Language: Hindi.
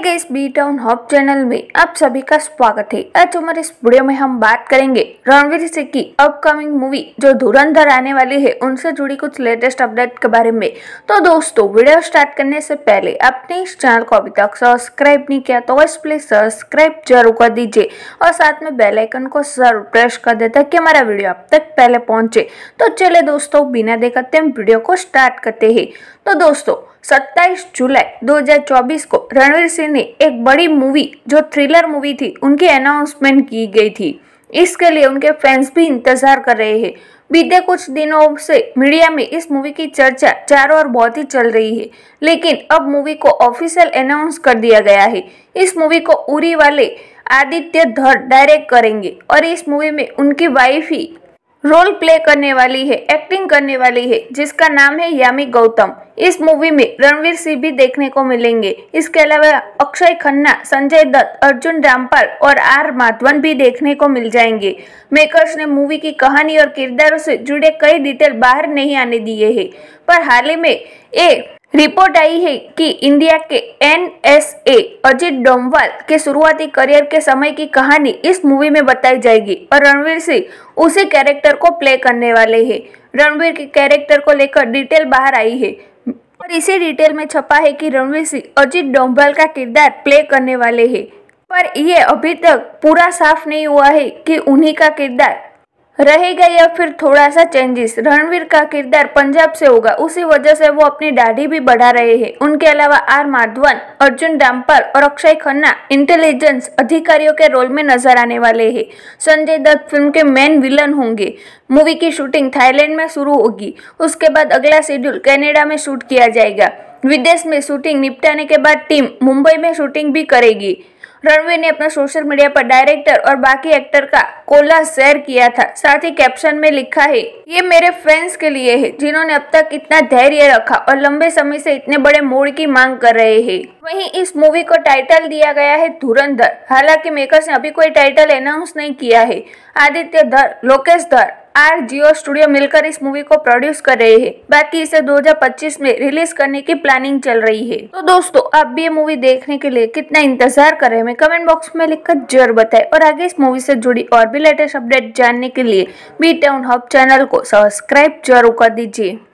गई इस बी टाउन हॉप चैनल में आप सभी का स्वागत है आज हमारे इस वीडियो में हम बात करेंगे रणवीर सिंह की अपकमिंग मूवी जो धुरंधर आने वाली है उनसे जुड़ी कुछ लेटेस्ट अपडेट के बारे में तो दोस्तों वीडियो स्टार्ट करने से पहले अपने इस चैनल को अभी तक सब्सक्राइब नहीं किया तो इस प्लीज सब्सक्राइब जरूर कर दीजिए और साथ में बेलाइकन को जरूर प्रेस कर दे ताकि हमारा वीडियो अब तक पहले पहुंचे तो चले दोस्तों बिना देखते हम वीडियो को स्टार्ट करते हैं तो दोस्तों सत्ताईस जुलाई 2024 को रणवीर सिंह ने एक बड़ी मूवी जो थ्रिलर मूवी थी उनकी अनाउंसमेंट की गई थी इसके लिए उनके फैंस भी इंतजार कर रहे हैं बीते कुछ दिनों से मीडिया में इस मूवी की चर्चा चारों ओर बहुत ही चल रही है लेकिन अब मूवी को ऑफिशियल अनाउंस कर दिया गया है इस मूवी को उरी वाले आदित्य धर डायरेक्ट करेंगे और इस मूवी में उनकी वाइफ ही रोल प्ले करने वाली है एक्टिंग करने वाली है जिसका नाम है यामी गौतम इस मूवी में रणवीर सिंह भी देखने को मिलेंगे इसके अलावा अक्षय खन्ना संजय दत्त अर्जुन रामपाल और आर माधवन भी देखने को मिल जाएंगे मेकर्स ने मूवी की कहानी और किरदारों से जुड़े कई डिटेल बाहर नहीं आने दिए हैं पर हाल ही में ए रिपोर्ट आई है कि इंडिया के N S A Ajit Doval के शुरुआती करियर के समय की कहानी इस मूवी में बताई जाएगी और रणवीर सिंह उसी कैरेक्टर को प्ले करने वाले हैं रणवीर के कैरेक्टर को लेकर डिटेल बाहर आई है और इसी डिटेल में छपा है कि रणवीर सिंह अजीत डोमवाल का किरदार प्ले करने वाले हैं पर यह अभी तक पूरा साफ नहीं हुआ है कि उन्हीं का किरदार रहेगा या फिर थोड़ा सा चेंजेस रणवीर का किरदार पंजाब से होगा उसी वजह से वो अपनी दाढ़ी भी बढ़ा रहे हैं उनके अलावा आर माधवन अर्जुन रामपाल और अक्षय खन्ना इंटेलिजेंस अधिकारियों के रोल में नजर आने वाले हैं संजय दत्त फिल्म के मेन विलन होंगे मूवी की शूटिंग थाईलैंड में शुरू होगी उसके बाद अगला शेड्यूल कैनेडा में शूट किया जाएगा विदेश में शूटिंग निपटाने के बाद टीम मुंबई में शूटिंग भी करेगी रणवीर ने अपना सोशल मीडिया पर डायरेक्टर और बाकी एक्टर का कोला शेयर किया था साथ ही कैप्शन में लिखा है ये मेरे फैंस के लिए है जिन्होंने अब तक इतना धैर्य रखा और लंबे समय से इतने बड़े मोड़ की मांग कर रहे हैं वहीं इस मूवी को टाइटल दिया गया है धुरंधर हालांकि मेकर्स ने अभी कोई टाइटल अनाउंस नहीं किया है आदित्य धर लोकेश धर आर जियो स्टूडियो मिलकर इस मूवी को प्रोड्यूस कर रहे हैं बाकी इसे 2025 में रिलीज करने की प्लानिंग चल रही है तो दोस्तों आप भी ये मूवी देखने के लिए कितना इंतजार कर रहे हैं कमेंट बॉक्स में लिखकर जरूर बताएं और आगे इस मूवी से जुड़ी और भी लेटेस्ट अपडेट जानने के लिए बी टाउन हब चैनल को सब्सक्राइब जरूर कर दीजिए